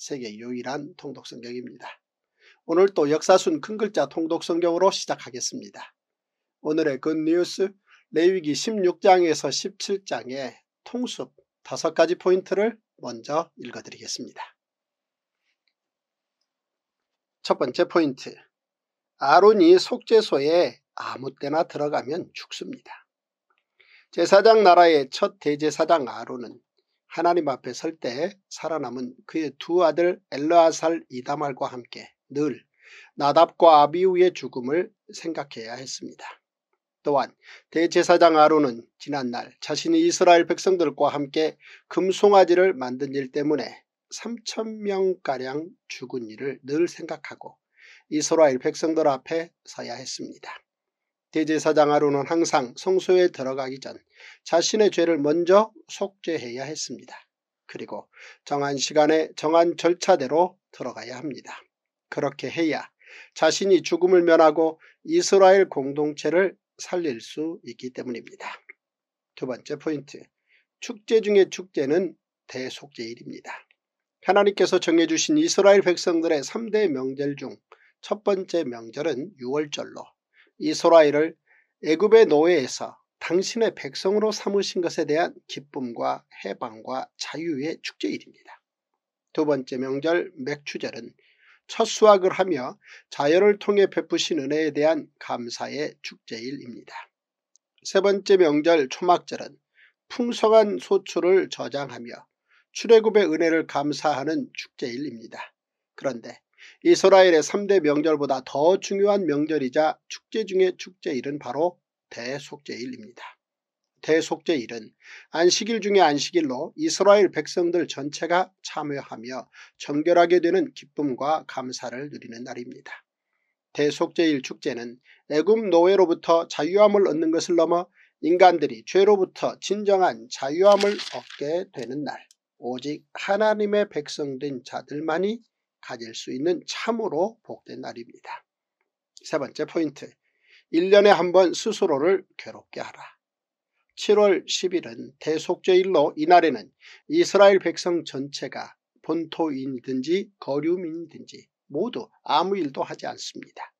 세계 유일한 통독성경입니다. 오늘 또 역사순 큰 글자 통독성경으로 시작하겠습니다. 오늘의 굿뉴스 그 레위기 16장에서 17장의 통습 5가지 포인트를 먼저 읽어드리겠습니다. 첫 번째 포인트 아론이 속죄소에 아무 때나 들어가면 죽습니다. 제사장 나라의 첫 대제사장 아론은 하나님 앞에 설 때 살아남은 그의 두 아들 엘르아살 이다말과 함께 늘 나답과 아비우의 죽음을 생각해야 했습니다. 또한 대제사장 아론은 지난날 자신이 이스라엘 백성들과 함께 금송아지를 만든 일 때문에 3천명가량 죽은 일을 늘 생각하고 이스라엘 백성들 앞에 서야 했습니다. 대제사장 아론은 항상 성소에 들어가기 전 자신의 죄를 먼저 속죄해야 했습니다. 그리고 정한 시간에 정한 절차대로 들어가야 합니다. 그렇게 해야 자신이 죽음을 면하고 이스라엘 공동체를 살릴 수 있기 때문입니다. 두 번째 포인트, 축제 중의 축제는 대속제일입니다. 하나님께서 정해주신 이스라엘 백성들의 3대 명절 중 첫 번째 명절은 6월절로 이스라엘을 애굽의 노예에서 당신의 백성으로 삼으신 것에 대한 기쁨과 해방과 자유의 축제일입니다. 두 번째 명절 맥추절은 첫 수확을 하며 자연을 통해 베푸신 은혜에 대한 감사의 축제일입니다. 세 번째 명절 초막절은 풍성한 소출을 저장하며 출애굽의 은혜를 감사하는 축제일입니다. 그런데 이스라엘의 3대 명절보다 더 중요한 명절이자 축제 중의 축제일은 바로 대속제일입니다. 대속제일은 안식일 중의 안식일로 이스라엘 백성들 전체가 참여하며 정결하게 되는 기쁨과 감사를 누리는 날입니다. 대속제일 축제는 애굽 노예로부터 자유함을 얻는 것을 넘어 인간들이 죄로부터 진정한 자유함을 얻게 되는 날 오직 하나님의 백성된 자들만이 가질 수 있는 참으로 복된 날입니다. 세 번째 포인트 1년에 한 번 스스로를 괴롭게 하라. 7월 10일은 대속죄일로 이날에는 이스라엘 백성 전체가 본토인이든지 거류민이든지 모두 아무 일도 하지 않습니다.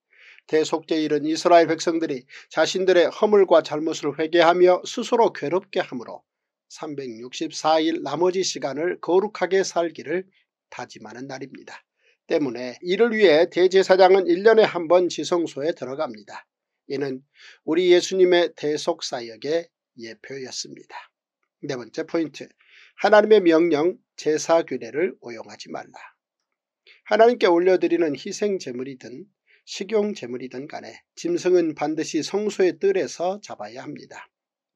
대속죄일은 이스라엘 백성들이 자신들의 허물과 잘못을 회개하며 스스로 괴롭게 하므로 364일 나머지 시간을 거룩하게 살기를 다짐하는 날입니다. 때문에 이를 위해 대제사장은 1년에 한 번 지성소에 들어갑니다. 이는 우리 예수님의 대속사역의 예표였습니다. 네 번째 포인트 하나님의 명령 제사규례를 오용하지 말라. 하나님께 올려드리는 희생제물이든 식용제물이든 간에 짐승은 반드시 성소의 뜰에서 잡아야 합니다.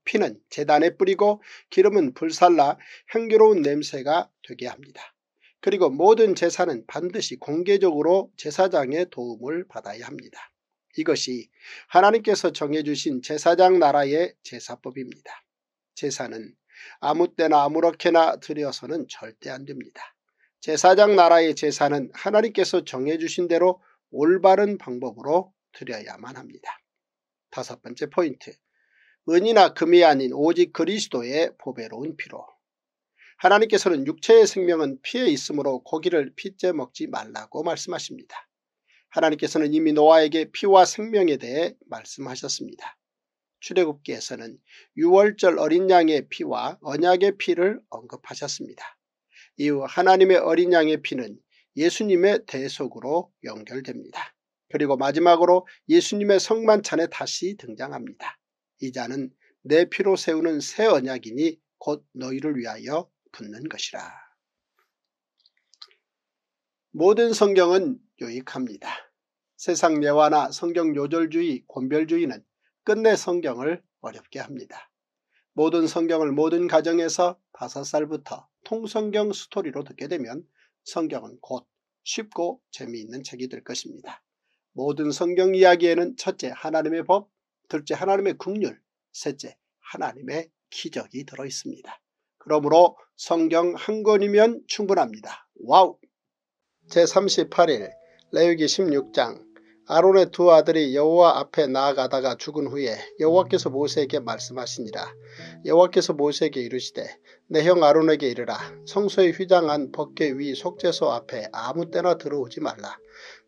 피는 재단에 뿌리고 기름은 불살라 향기로운 냄새가 되게 합니다. 그리고 모든 제사는 반드시 공개적으로 제사장의 도움을 받아야 합니다. 이것이 하나님께서 정해주신 제사장 나라의 제사법입니다. 제사는 아무 때나 아무렇게나 드려서는 절대 안됩니다. 제사장 나라의 제사는 하나님께서 정해주신 대로 올바른 방법으로 드려야만 합니다. 다섯 번째 포인트 은이나 금이 아닌 오직 그리스도의 보배로운 피로 하나님께서는 육체의 생명은 피에 있으므로 고기를 핏째 먹지 말라고 말씀하십니다. 하나님께서는 이미 노아에게 피와 생명에 대해 말씀하셨습니다. 출애굽기에서는 6월절 어린 양의 피와 언약의 피를 언급하셨습니다. 이후 하나님의 어린 양의 피는 예수님의 대속으로 연결됩니다. 그리고 마지막으로 예수님의 성만찬에 다시 등장합니다. 이 자는 내 피로 세우는 새 언약이니 곧 너희를 위하여 붙는 것이라. 모든 성경은 유익합니다. 세상 예화나 성경 요절주의, 곤별주의는 끝내 성경을 어렵게 합니다. 모든 성경을 모든 가정에서 다섯 살부터 통성경 스토리로 듣게 되면 성경은 곧 쉽고 재미있는 책이 될 것입니다. 모든 성경 이야기에는 첫째 하나님의 법, 둘째 하나님의 국률, 셋째 하나님의 기적이 들어있습니다. 그러므로 성경 한 권이면 충분합니다. 와우! 제38일 레위기 16장 아론의 두 아들이 여호와 앞에 나아가다가 죽은 후에 여호와께서 모세에게 말씀하시니라. 여호와께서 모세에게 이르시되 내 형 아론에게 이르라. 성소에 휘장한 벗개 위 속죄소 앞에 아무 때나 들어오지 말라.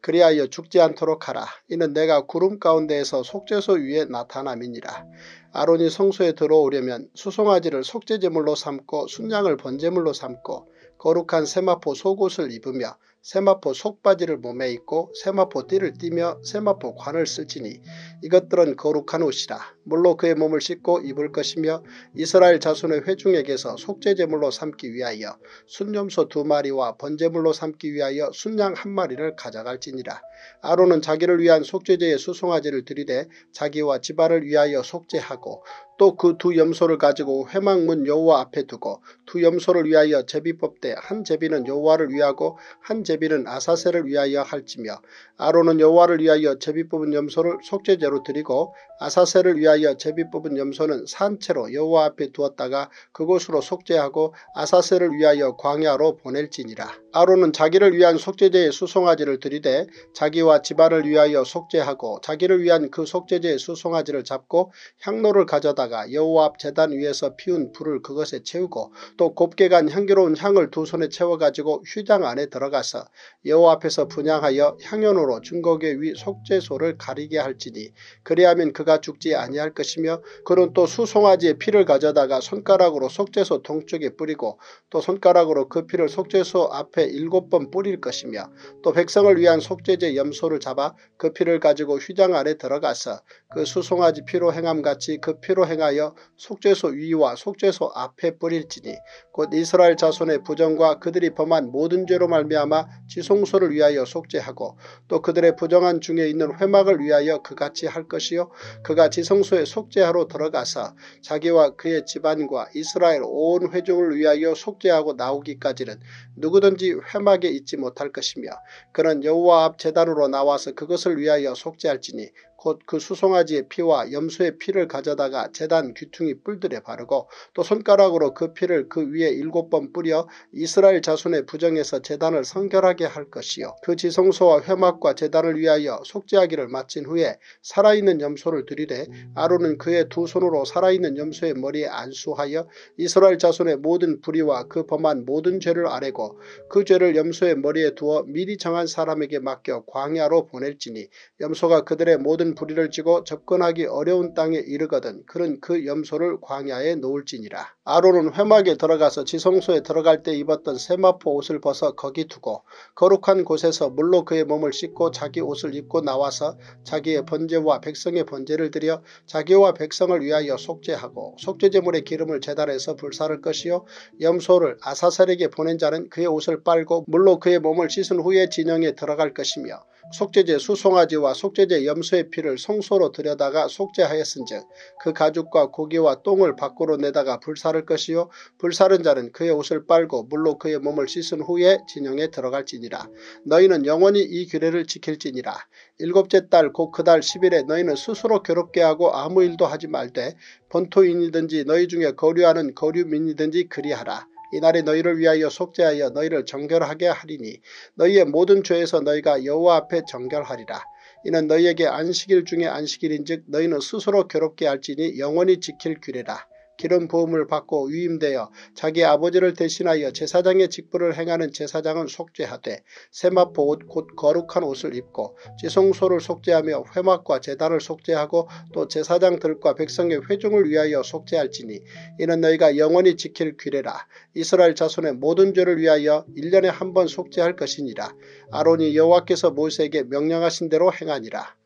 그리하여 죽지 않도록 하라. 이는 내가 구름 가운데에서 속죄소 위에 나타남이니라. 아론이 성소에 들어오려면 수송아지를 속죄제물로 삼고 순양을 번제물로 삼고 거룩한 세마포 속옷을 입으며 세마포 속바지를 몸에 입고 세마포 띠를 띠며 세마포 관을 쓸지니 이것들은 거룩한 옷이라 물로 그의 몸을 씻고 입을 것이며 이스라엘 자손의 회중에게서 속죄제물로 삼기 위하여 순염소 두 마리와 번제물로 삼기 위하여 순양 한 마리를 가져갈지니라 아론은 자기를 위한 속죄제의 수송아지를 들이되 자기와 집안을 위하여 속죄하고 또그두 염소를 가지고 회막문 여호와 앞에 두고 두 염소를 위하여 제비법대 한 제비는 여호와를 위하고 한 제비는 아사세를 위하여 할지며 아론은 여호와를 위하여 제비 법은 염소를 속죄제로 드리고 아사세를 위하여 제비 법은 염소는 산채로 여호와 앞에 두었다가 그곳으로 속죄하고 아사세를 위하여 광야로 보낼지니라. 아론은 자기를 위한 속죄제의 수송아지를 들이대 자기와 집안을 위하여 속죄하고 자기를 위한 그 속죄제의 수송아지를 잡고 향로를 가져다가 여호와 앞 재단 위에서 피운 불을 그것에 채우고 또 곱게 간 향기로운 향을 두 손에 채워가지고 휴장 안에 들어가서 여호와 앞에서 분양하여 향연으로 증거계 위 속죄소를 가리게 할지니 그리하면 그가 죽지 아니할 것이며 그는 또 수송아지의 피를 가져다가 손가락으로 속죄소 동쪽에 뿌리고 또 손가락으로 그 피를 속죄소 앞에 일곱 번 뿌릴 것이며 또 백성을 위한 속죄제 염소를 잡아 그 피를 가지고 휘장 아래 들어가서 그 수송아지 피로 행함같이 그 피로 행하여 속죄소 위와 속죄소 앞에 뿌릴지니 곧 이스라엘 자손의 부정과 그들이 범한 모든 죄로 말미암아 지송소를 위하여 속죄하고 또 그들의 부정한 중에 있는 회막을 위하여 그같이 할 것이요 그가 지성소에 속죄하러 들어가서 자기와 그의 집안과 이스라엘 온 회중을 위하여 속죄하고 나오기까지는 누구든지 회막에 있지 못할 것이며 그는 여호와 앞 재단으로 나와서 그것을 위하여 속죄할지니 곧그 수송아지의 피와 염소의 피를 가져다가 재단 귀퉁이 뿔들에 바르고 또 손가락으로 그 피를 그 위에 일곱 번 뿌려 이스라엘 자손의 부정에서 재단을 성결하게 할 것이요. 그 지성소와 회막과 재단을 위하여 속죄하기를 마친 후에 살아있는 염소를 들이래 음. 아론은 그의 두 손으로 살아있는 염소의 머리에 안수하여 이스라엘 자손의 모든 불의와 그 범한 모든 죄를 아래고 그 죄를 염소의 머리에 두어 미리 정한 사람에게 맡겨 광야로 보낼지니 염소가 그들의 모든 불의를 지고 접근하기 어려운 땅에 이르거든 그런 그 염소를 광야에 놓을지니라. 아론은 회막에 들어가서 지성소에 들어갈 때 입었던 세마포 옷을 벗어 거기 두고 거룩한 곳에서 물로 그의 몸을 씻고 자기 옷을 입고 나와서 자기의 번제와 백성의 번제를 드려 자기와 백성을 위하여 속죄하고 속죄제물의 기름을 재달해서 불사를 것이요 염소를 아사살에게 보낸 자는 그의 옷을 빨고 물로 그의 몸을 씻은 후에 진영에 들어갈 것이며 속죄제 수송아지와 속죄제 염소의 피를 성소로 들여다가 속죄하였은즉 그 가죽과 고기와 똥을 밖으로 내다가 불사를 것이요 불사른 자는 그의 옷을 빨고 물로 그의 몸을 씻은 후에 진영에 들어갈지니라 너희는 영원히 이 규례를 지킬지니라 일곱째 달 곧그달 10일에 그 너희는 스스로 괴롭게 하고 아무 일도 하지 말되 본토인이든지 너희 중에 거류하는 거류민이든지 그리하라 이날에 너희를 위하여 속죄하여 너희를 정결하게 하리니 너희의 모든 죄에서 너희가 여호와 앞에 정결하리라. 이는 너희에게 안식일 중에 안식일인즉 너희는 스스로 괴롭게 할지니 영원히 지킬 규례라. 기름 부음을 받고 위임되어 자기 아버지를 대신하여 제사장의 직분을 행하는 제사장은 속죄하되 세마포 옷 곧 거룩한 옷을 입고 지성소를 속죄하며 회막과 재단을 속죄하고 또 제사장들과 백성의 회중을 위하여 속죄할지니 이는 너희가 영원히 지킬 규례라 이스라엘 자손의 모든 죄를 위하여 1년에 한 번 속죄할 것이니라 아론이 여호와께서 모세에게 명령하신 대로 행하니라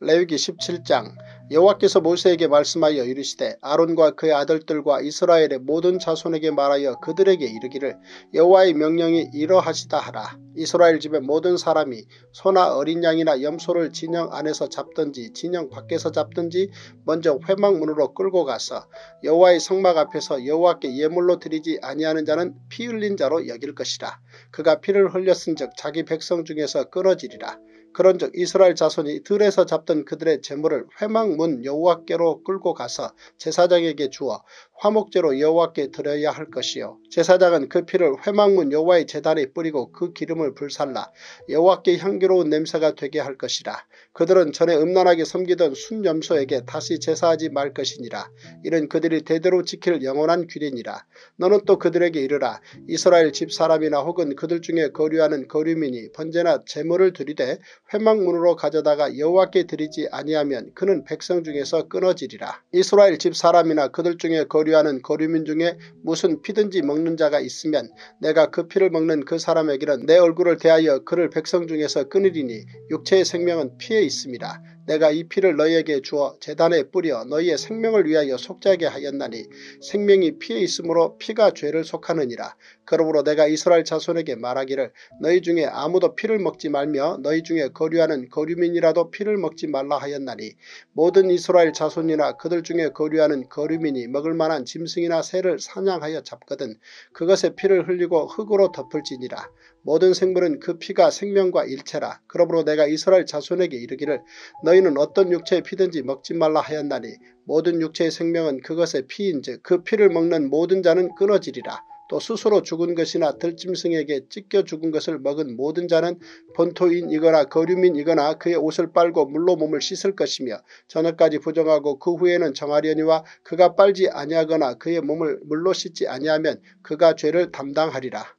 레위기 17장 여호와께서 모세에게 말씀하여 이르시되 아론과 그의 아들들과 이스라엘의 모든 자손에게 말하여 그들에게 이르기를 여호와의 명령이 이러하시다 하라. 이스라엘 집의 모든 사람이 소나 어린 양이나 염소를 진영 안에서 잡든지 진영 밖에서 잡든지 먼저 회막문으로 끌고 가서 여호와의 성막 앞에서 여호와께 예물로 드리지 아니하는 자는 피 흘린 자로 여길 것이라. 그가 피를 흘렸은즉 자기 백성 중에서 끊어지리라. 그런즉 이스라엘 자손이 들에서 잡던 그들의 재물을 회막문 여호와께로 끌고 가서 제사장에게 주어 화목제로 여호와께 드려야 할 것이요 제사장은 그 피를 회막문 여호와의 재단에 뿌리고 그 기름을 불살라 여호와께 향기로운 냄새가 되게 할 것이라 그들은 전에 음란하게 섬기던 순염소에게 다시 제사하지 말 것이니라. 이는 그들이 대대로 지킬 영원한 규례니라. 너는 또 그들에게 이르라. 이스라엘 집사람이나 혹은 그들 중에 거류하는 거류민이 번제나 제물을 들이되 회막문으로 가져다가 여호와께 드리지 아니하면 그는 백성 중에서 끊어지리라. 이스라엘 집사람이나 그들 중에 거류하는 거류민 중에 무슨 피든지 먹는 자가 있으면 내가 그 피를 먹는 그 사람에게는 내 얼굴을 대하여 그를 백성 중에서 끊으리니 육체의 생명은 피해 있습니다. 내가 이 피를 너희에게 주어 재단에 뿌려 너희의 생명을 위하여 속죄하게 하였나니 생명이 피에 있으므로 피가 죄를 속하느니라. 그러므로 내가 이스라엘 자손에게 말하기를 너희 중에 아무도 피를 먹지 말며 너희 중에 거류하는 거류민이라도 피를 먹지 말라 하였나니 모든 이스라엘 자손이나 그들 중에 거류하는 거류민이 먹을 만한 짐승이나 새를 사냥하여 잡거든 그것에 피를 흘리고 흙으로 덮을지니라. 모든 생물은 그 피가 생명과 일체라. 그러므로 내가 이스라엘 자손에게 이르기를 너희 너희는 어떤 육체의 피든지 먹지 말라 하였나니 모든 육체의 생명은 그것의 피인즉 그 피를 먹는 모든 자는 끊어지리라. 또 스스로 죽은 것이나 들짐승에게 찢겨 죽은 것을 먹은 모든 자는 본토인이거나 거류민이거나 그의 옷을 빨고 물로 몸을 씻을 것이며 저녁까지 부정하고 그 후에는 정하려니와 그가 빨지 아니하거나 그의 몸을 물로 씻지 아니하면 그가 죄를 담당하리라.